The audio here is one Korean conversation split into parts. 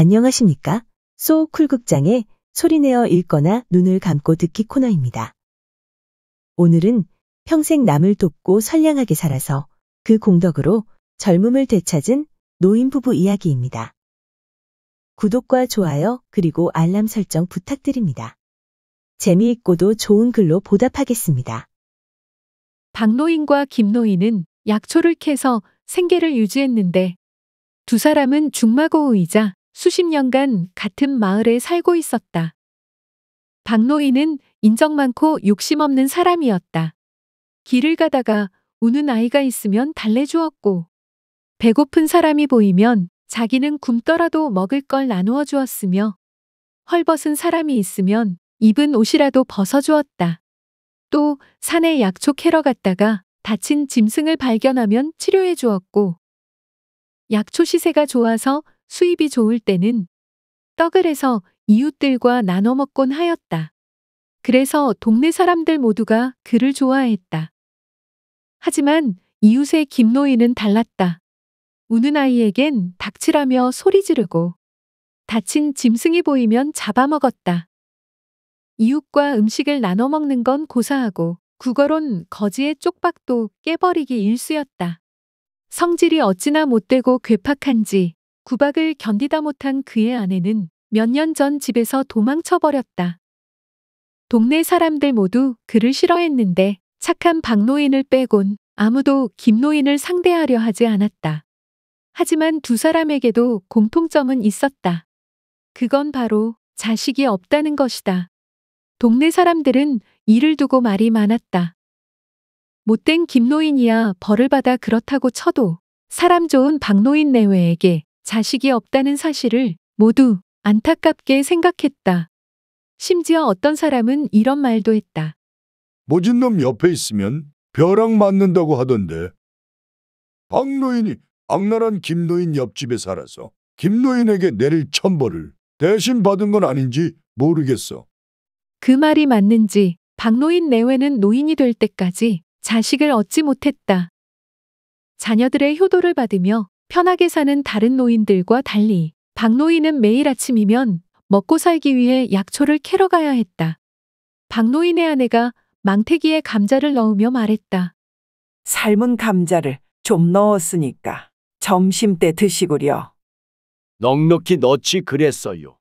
안녕하십니까? 소쿨 극장의 소리내어 읽거나 눈을 감고 듣기 코너입니다. 오늘은 평생 남을 돕고 선량하게 살아서 그 공덕으로 젊음을 되찾은 노인 부부 이야기입니다. 구독과 좋아요 그리고 알람 설정 부탁드립니다. 재미있고도 좋은 글로 보답하겠습니다. 박노인과 김노인은 약초를 캐서 생계를 유지했는데 두 사람은 중마고우이자 수십 년간 같은 마을에 살고 있었다. 박노인은 인정 많고 욕심 없는 사람이었다. 길을 가다가 우는 아이가 있으면 달래주었고, 배고픈 사람이 보이면 자기는 굶더라도 먹을 걸 나누어 주었으며, 헐벗은 사람이 있으면 입은 옷이라도 벗어 주었다. 또 산에 약초 캐러 갔다가 다친 짐승을 발견하면 치료해 주었고, 약초 시세가 좋아서 수입이 좋을 때는 떡을 해서 이웃들과 나눠 먹곤 하였다. 그래서 동네 사람들 모두가 그를 좋아했다. 하지만 이웃의 김노인은 달랐다. 우는 아이에겐 닥치라며 소리 지르고 다친 짐승이 보이면 잡아먹었다. 이웃과 음식을 나눠 먹는 건 고사하고 구걸온 거지의 쪽박도 깨버리기 일쑤였다. 성질이 어찌나 못되고 괴팍한지 구박을 견디다 못한 그의 아내는 몇 년 전 집에서 도망쳐버렸다. 동네 사람들 모두 그를 싫어했는데 착한 박노인을 빼곤 아무도 김노인을 상대하려 하지 않았다. 하지만 두 사람에게도 공통점은 있었다. 그건 바로 자식이 없다는 것이다. 동네 사람들은 이를 두고 말이 많았다. 못된 김노인이야 벌을 받아 그렇다고 쳐도 사람 좋은 박노인 내외에게 자식이 없다는 사실을 모두 안타깝게 생각했다. 심지어 어떤 사람은 이런 말도 했다. 모진 놈 옆에 있으면 벼락 맞는다고 하던데. 박노인이 악랄한 김노인 옆집에 살아서 김노인에게 내릴 천벌을 대신 받은 건 아닌지 모르겠어. 그 말이 맞는지 박노인 내외는 노인이 될 때까지 자식을 얻지 못했다. 자녀들의 효도를 받으며 편하게 사는 다른 노인들과 달리 박노인은 매일 아침이면 먹고 살기 위해 약초를 캐러 가야 했다. 박노인의 아내가 망태기에 감자를 넣으며 말했다. 삶은 감자를 좀 넣었으니까 점심 때 드시구려. 넉넉히 넣지 그랬어요.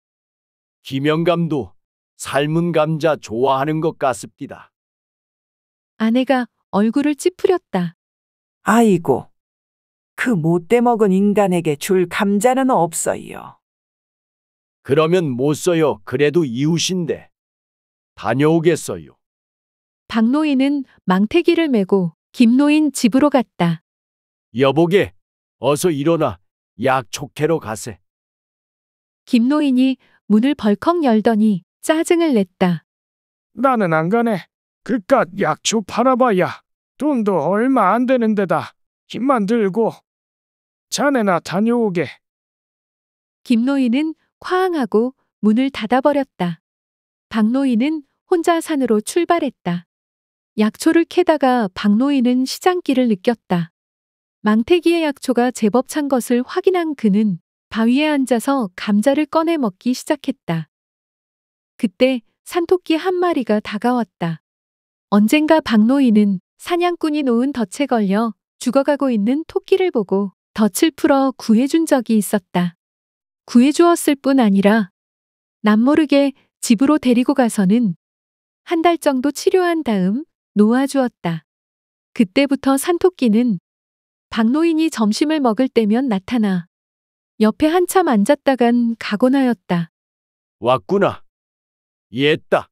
김영감도 삶은 감자 좋아하는 것 같습니다. 아내가 얼굴을 찌푸렸다. 아이고, 그 못돼 먹은 인간에게 줄 감자는 없어요. 그러면 못 써요. 그래도 이웃인데. 다녀오겠어요. 박노인은 망태기를 메고 김노인 집으로 갔다. 여보게, 어서 일어나. 약촉해로 가세. 김노인이 문을 벌컥 열더니 짜증을 냈다. 나는 안 가네. 그깟 약초 팔아봐야 돈도 얼마 안 되는데다. 힘만 들고 자네나 다녀오게. 김노인은 화항하고 문을 닫아버렸다. 박노인은 혼자 산으로 출발했다. 약초를 캐다가 박노인은 시장길을 느꼈다. 망태기의 약초가 제법 찬 것을 확인한 그는 바위에 앉아서 감자를 꺼내 먹기 시작했다. 그때 산토끼 한 마리가 다가왔다. 언젠가 박노인은 사냥꾼이 놓은 덫에 걸려 죽어가고 있는 토끼를 보고 덫을 풀어 구해준 적이 있었다. 구해주었을 뿐 아니라 남모르게 집으로 데리고 가서는 한 달 정도 치료한 다음 놓아주었다. 그때부터 산토끼는 박노인이 점심을 먹을 때면 나타나 옆에 한참 앉았다간 가곤 하였다. 왔구나. 이다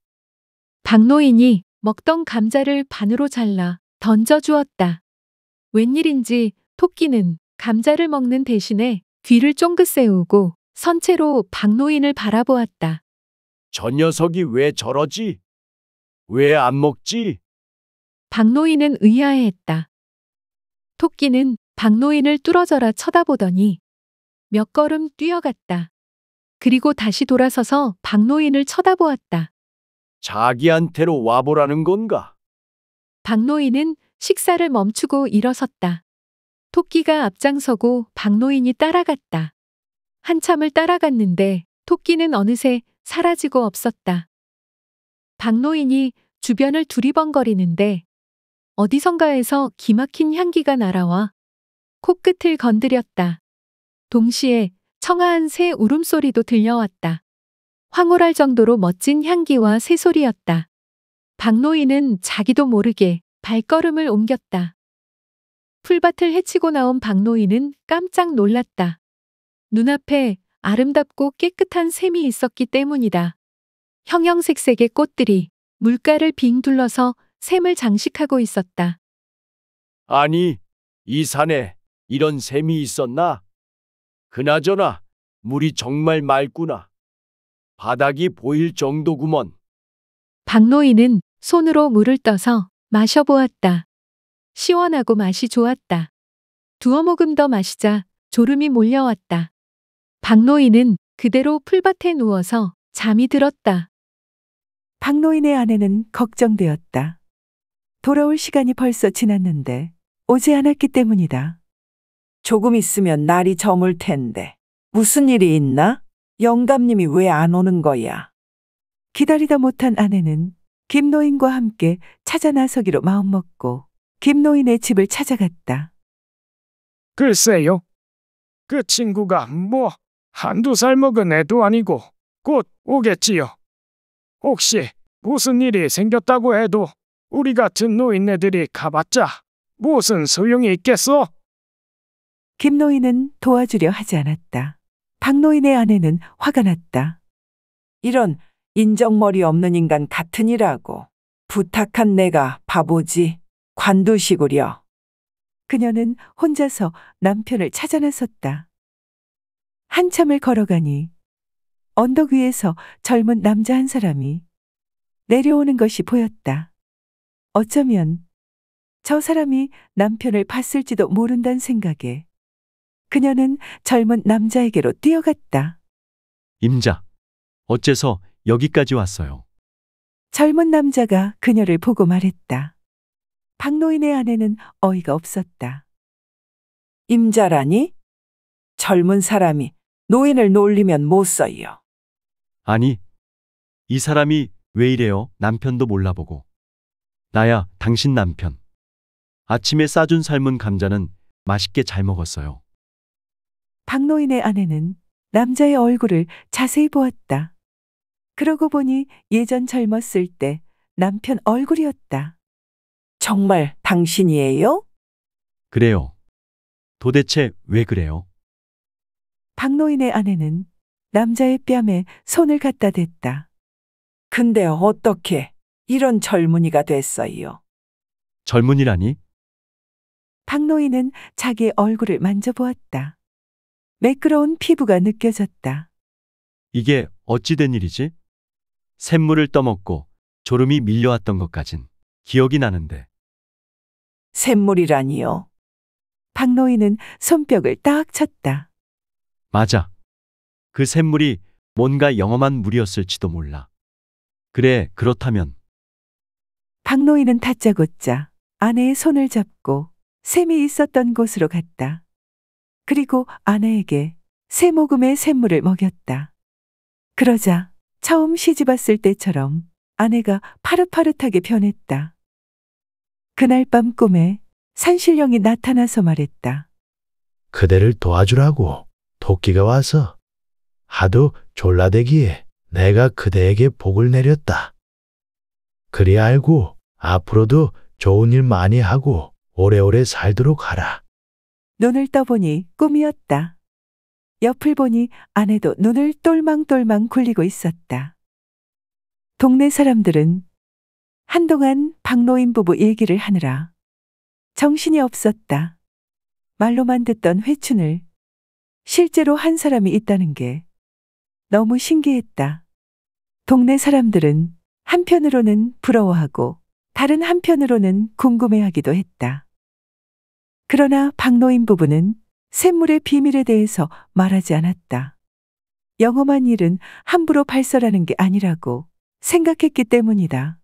박노인이 먹던 감자를 반으로 잘라 던져주었다. 웬일인지 토끼는 감자를 먹는 대신에 귀를 쫑긋 세우고 선체로 박노인을 바라보았다. 저 녀석이 왜 저러지? 왜 안 먹지? 박노인은 의아해했다. 토끼는 박노인을 뚫어져라 쳐다보더니 몇 걸음 뛰어갔다. 그리고 다시 돌아서서 박노인을 쳐다보았다. 자기한테로 와보라는 건가? 박노인은 식사를 멈추고 일어섰다. 토끼가 앞장서고 박노인이 따라갔다. 한참을 따라갔는데 토끼는 어느새 사라지고 없었다. 박노인이 주변을 두리번거리는데 어디선가에서 기막힌 향기가 날아와 코끝을 건드렸다. 동시에 청아한 새 울음소리도 들려왔다. 황홀할 정도로 멋진 향기와 새소리였다. 박노인은 자기도 모르게 발걸음을 옮겼다. 풀밭을 헤치고 나온 박노인은 깜짝 놀랐다. 눈앞에 아름답고 깨끗한 샘이 있었기 때문이다. 형형색색의 꽃들이 물가를 빙 둘러서 샘을 장식하고 있었다. 아니, 이 산에 이런 샘이 있었나? 그나저나 물이 정말 맑구나. 바닥이 보일 정도구먼. 박노인은 손으로 물을 떠서 마셔보았다. 시원하고 맛이 좋았다. 두어 모금 더 마시자 졸음이 몰려왔다. 박노인은 그대로 풀밭에 누워서 잠이 들었다. 박노인의 아내는 걱정되었다. 돌아올 시간이 벌써 지났는데 오지 않았기 때문이다. 조금 있으면 날이 저물 텐데 무슨 일이 있나? 영감님이 왜 안 오는 거야? 기다리다 못한 아내는 김노인과 함께 찾아 나서기로 마음먹고 김노인의 집을 찾아갔다. 글쎄요. 그 친구가 뭐 한두 살 먹은 애도 아니고 곧 오겠지요. 혹시 무슨 일이 생겼다고 해도 우리 같은 노인네들이 가봤자 무슨 소용이 있겠어? 김노인은 도와주려 하지 않았다. 박노인의 아내는 화가 났다. 이런 인정머리 없는 인간 같은니라고 부탁한 내가 바보지. 관두시구려. 그녀는 혼자서 남편을 찾아 나섰다. 한참을 걸어가니 언덕 위에서 젊은 남자 한 사람이 내려오는 것이 보였다. 어쩌면 저 사람이 남편을 봤을지도 모른다는 생각에 그녀는 젊은 남자에게로 뛰어갔다. 임자, 어째서 여기까지 왔어요? 젊은 남자가 그녀를 보고 말했다. 박노인의 아내는 어이가 없었다. 임자라니? 젊은 사람이 노인을 놀리면 못 써요. 아니, 이 사람이 왜 이래요? 남편도 몰라보고. 나야, 당신 남편. 아침에 싸준 삶은 감자는 맛있게 잘 먹었어요. 박노인의 아내는 남자의 얼굴을 자세히 보았다. 그러고 보니 예전 젊었을 때 남편 얼굴이었다. 정말 당신이에요? 그래요. 도대체 왜 그래요? 박노인의 아내는 남자의 뺨에 손을 갖다 댔다. 근데 어떻게 이런 젊은이가 됐어요? 젊은이라니? 박노인은 자기 얼굴을 만져보았다. 매끄러운 피부가 느껴졌다. 이게 어찌된 일이지? 샘물을 떠먹고 졸음이 밀려왔던 것까진 기억이 나는데. 샘물이라니요. 박노인은 손뼉을 딱 쳤다. 맞아. 그 샘물이 뭔가 영험한 물이었을지도 몰라. 그래, 그렇다면 박노인은 다짜고짜 아내의 손을 잡고 샘이 있었던 곳으로 갔다. 그리고 아내에게 세 모금의 샘물을 먹였다. 그러자 처음 시집 왔을 때처럼 아내가 파릇파릇하게 변했다. 그날 밤 꿈에 산신령이 나타나서 말했다. 그대를 도와주라고 토끼가 와서 하도 졸라대기에 내가 그대에게 복을 내렸다. 그리 알고 앞으로도 좋은 일 많이 하고 오래오래 살도록 하라. 눈을 떠보니 꿈이었다. 옆을 보니 아내도 눈을 똘망똘망 굴리고 있었다. 동네 사람들은 한동안 박노인 부부 얘기를 하느라 정신이 없었다. 말로만 듣던 회춘을 실제로 한 사람이 있다는 게 너무 신기했다. 동네 사람들은 한편으로는 부러워하고 다른 한편으로는 궁금해하기도 했다. 그러나 박노인 부부는 샘물의 비밀에 대해서 말하지 않았다. 영험한 일은 함부로 발설하는 게 아니라고 생각했기 때문이다.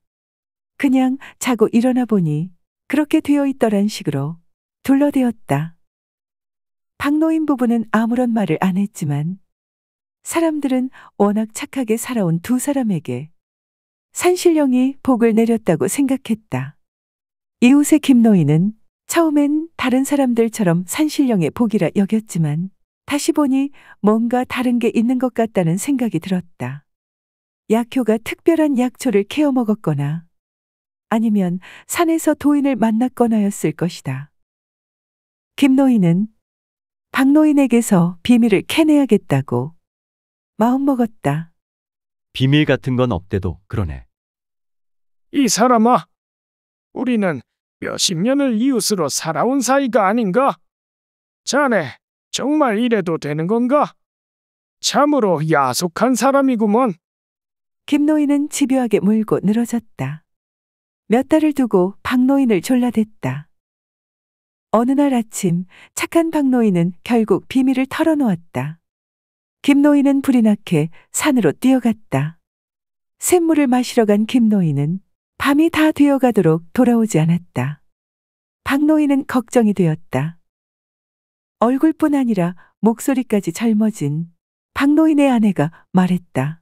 그냥 자고 일어나 보니 그렇게 되어 있더란 식으로 둘러대었다. 박노인 부부는 아무런 말을 안 했지만 사람들은 워낙 착하게 살아온 두 사람에게 산신령이 복을 내렸다고 생각했다. 이웃의 김노인은 처음엔 다른 사람들처럼 산신령의 복이라 여겼지만 다시 보니 뭔가 다른 게 있는 것 같다는 생각이 들었다. 약효가 특별한 약초를 캐어 먹었거나 아니면 산에서 도인을 만났거나였을 것이다. 김노인은 박노인에게서 비밀을 캐내야겠다고 마음먹었다. 비밀 같은 건 없대도 그러네. 이 사람아, 우리는 몇십 년을 이웃으로 살아온 사이가 아닌가? 자네, 정말 이래도 되는 건가? 참으로 야속한 사람이구먼. 김노인은 집요하게 물고 늘어졌다. 몇 달을 두고 박노인을 졸라댔다. 어느 날 아침 착한 박노인은 결국 비밀을 털어놓았다. 김노인은 불이 나게 산으로 뛰어갔다. 샘물을 마시러 간 김노인은 밤이 다 되어가도록 돌아오지 않았다. 박노인은 걱정이 되었다. 얼굴뿐 아니라 목소리까지 젊어진 박노인의 아내가 말했다.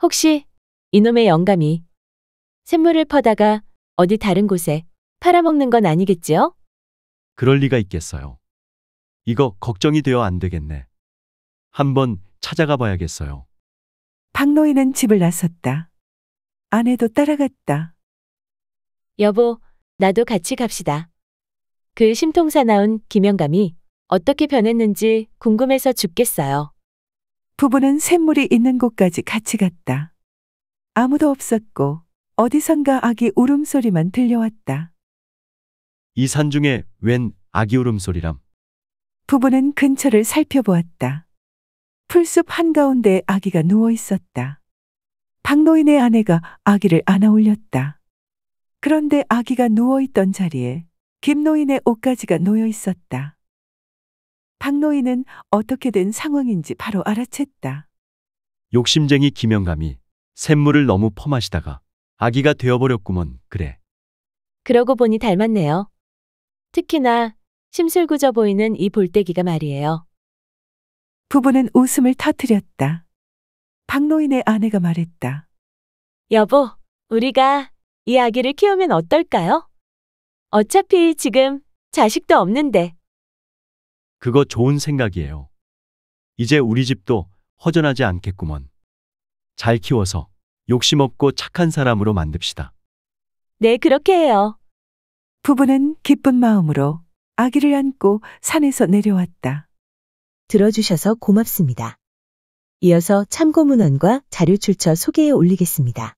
혹시 이놈의 영감이 샘물을 퍼다가 어디 다른 곳에 팔아먹는 건 아니겠지요? 그럴 리가 있겠어요. 이거 걱정이 되어 안 되겠네. 한번 찾아가 봐야겠어요. 박노인은 집을 나섰다. 아내도 따라갔다. 여보, 나도 같이 갑시다. 그 심통사 나온 김영감이 어떻게 변했는지 궁금해서 죽겠어요. 부부는 샘물이 있는 곳까지 같이 갔다. 아무도 없었고 어디선가 아기 울음소리만 들려왔다. 이 산 중에 웬 아기 울음소리람. 부부는 근처를 살펴보았다. 풀숲 한가운데 아기가 누워 있었다. 박노인의 아내가 아기를 안아 올렸다. 그런데 아기가 누워 있던 자리에 김노인의 옷가지가 놓여 있었다. 박노인은 어떻게 된 상황인지 바로 알아챘다. 욕심쟁이 김영감이 샘물을 너무 퍼마시다가 아기가 되어버렸구먼. 그래. 그러고 보니 닮았네요. 특히나 심술궂어 보이는 이 볼때기가 말이에요. 부부는 웃음을 터뜨렸다. 박노인의 아내가 말했다. 여보, 우리가 이 아기를 키우면 어떨까요? 어차피 지금 자식도 없는데. 그거 좋은 생각이에요. 이제 우리 집도 허전하지 않겠구먼. 잘 키워서. 욕심 없고 착한 사람으로 만듭시다. 네, 그렇게 해요. 부부는 기쁜 마음으로 아기를 안고 산에서 내려왔다. 들어주셔서 고맙습니다. 이어서 참고 문헌과 자료 출처 소개에 올리겠습니다.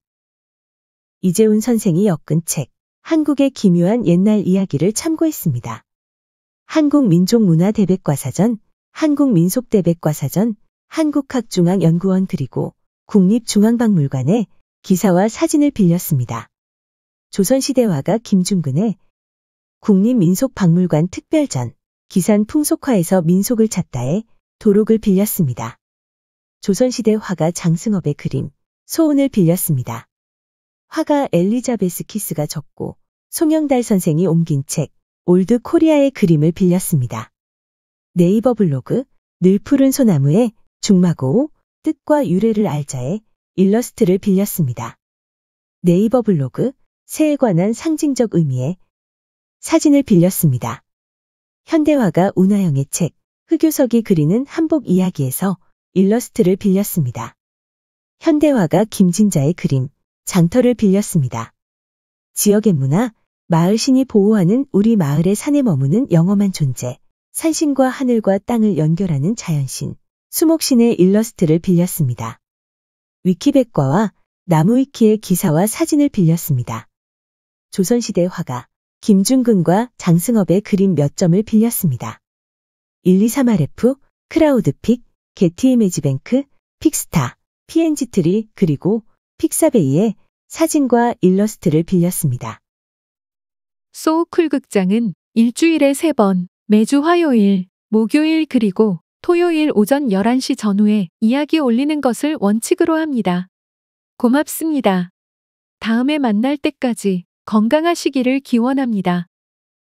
이재훈 선생이 엮은 책 한국의 기묘한 옛날 이야기를 참고했습니다. 한국민족문화대백과사전, 한국민속대백과사전, 한국학중앙연구원 그리고 국립중앙박물관에 기사와 사진을 빌렸습니다. 조선시대화가 김중근의 국립민속박물관 특별전 기산 풍속화에서 민속을 찾다에 도록을 빌렸습니다. 조선시대 화가 장승업의 그림 소원을 빌렸습니다. 화가 엘리자베스 키스가 적고 송영달 선생이 옮긴 책 올드 코리아의 그림을 빌렸습니다. 네이버 블로그 늘 푸른 소나무의 중마고 우 뜻과 유래를 알자에 일러스트를 빌렸습니다. 네이버 블로그 새에 관한 상징적 의미에 사진을 빌렸습니다. 현대화가 운하영의 책 흑요석이 그리는 한복 이야기에서 일러스트를 빌렸습니다. 현대화가 김진자의 그림 장터를 빌렸습니다. 지역의 문화 마을신이 보호하는 우리 마을의 산에 머무는 영험한 존재 산신과 하늘과 땅을 연결하는 자연신 수목신의 일러스트를 빌렸습니다. 위키백과와 나무위키의 기사와 사진을 빌렸습니다. 조선시대 화가 김준근과 장승업의 그림 몇 점을 빌렸습니다. 123RF, 크라우드픽, 게티이미지뱅크, 픽스타, PNG트리 그리고 픽사베이의 사진과 일러스트를 빌렸습니다. 소우쿨 극장은 일주일에 세번 매주 화요일, 목요일 그리고 토요일 오전 11시 전후에 이야기 올리는 것을 원칙으로 합니다. 고맙습니다. 다음에 만날 때까지 건강하시기를 기원합니다.